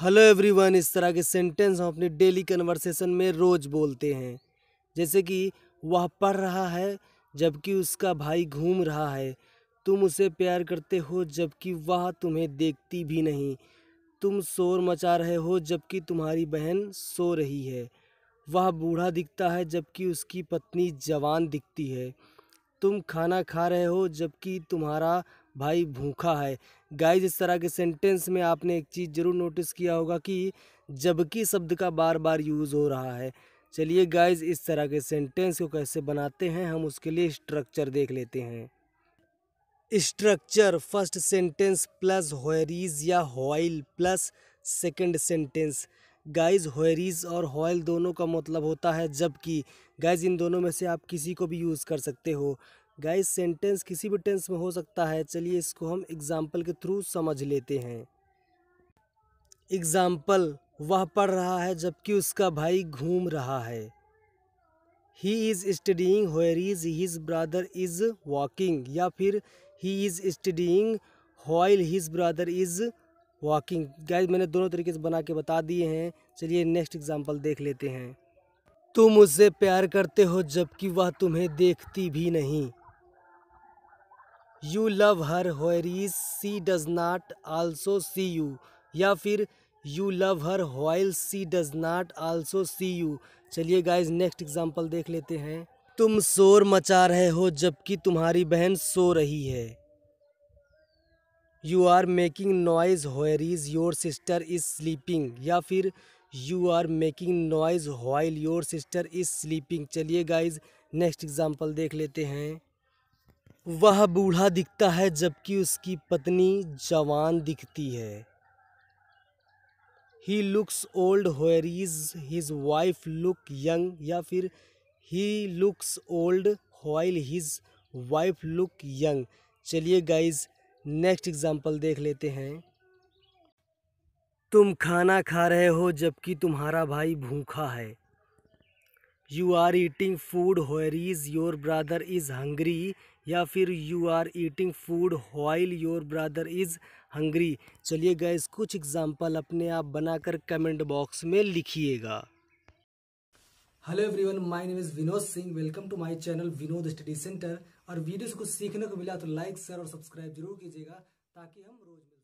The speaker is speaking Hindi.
हेलो एवरीवन इस तरह के सेंटेंस हम अपने डेली कन्वर्सेशन में रोज़ बोलते हैं जैसे कि वह पढ़ रहा है जबकि उसका भाई घूम रहा है तुम उसे प्यार करते हो जबकि वह तुम्हें देखती भी नहीं तुम शोर मचा रहे हो जबकि तुम्हारी बहन सो रही है वह बूढ़ा दिखता है जबकि उसकी पत्नी जवान दिखती है तुम खाना खा रहे हो जबकि तुम्हारा भाई भूखा है गाइज इस तरह के सेंटेंस में आपने एक चीज़ ज़रूर नोटिस किया होगा कि जबकि शब्द का बार बार यूज़ हो रहा है चलिए गाइज इस तरह के सेंटेंस को कैसे बनाते हैं हम उसके लिए स्ट्रक्चर देख लेते हैं structure first sentence plus whereas या while plus second sentence guys whereas और होइल दोनों का मतलब होता है जबकि गैज़ इन दोनों में से आप किसी को भी यूज़ कर सकते हो गैज़ सेंटेंस किसी भी टेंस में हो सकता है चलिए इसको हम एग्ज़ाम्पल के थ्रू समझ लेते हैं एग्ज़ाम्पल वह पढ़ रहा है जबकि उसका भाई घूम रहा है he is studying whereas his brother is walking या फिर he is studying while his brother is walking guys मैंने दोनों तरीके से बना के बता दिए हैं चलिए नेक्स्ट एग्जाम्पल देख लेते हैं तुम उससे प्यार करते हो जबकि वह तुम्हें देखती भी नहीं you love her whereas she does not also see you या फिर you love her while she does not also see you चलिए गाइज नेक्स्ट एग्जाम्पल देख लेते हैं तुम शोर मचा रहे हो जबकि तुम्हारी बहन सो रही है you are making noise whereas your sister is sleeping या फिर you are making noise while your sister is sleeping चलिए गाइज नेक्स्ट एग्जाम्पल देख लेते हैं वह बूढ़ा दिखता है जबकि उसकी पत्नी जवान दिखती है he looks old where is his wife look young या फिर he looks old while his wife look young चलिए गाइज नेक्स्ट एग्जाम्पल देख लेते हैं तुम खाना खा रहे हो जबकि तुम्हारा भाई भूखा है you are eating food whereas your brother is hungry या फिर you are eating food while your brother is hungry चलिए गैस कुछ एग्जाम्पल अपने आप बनाकर कमेंट बॉक्स में लिखिएगा hello everyone my name is Vinod Singh welcome to my channel Vinod study center और वीडियोस को सीखने को मिला तो लाइक शेयर और सब्सक्राइब जरूर कीजिएगा ताकि हम रोज़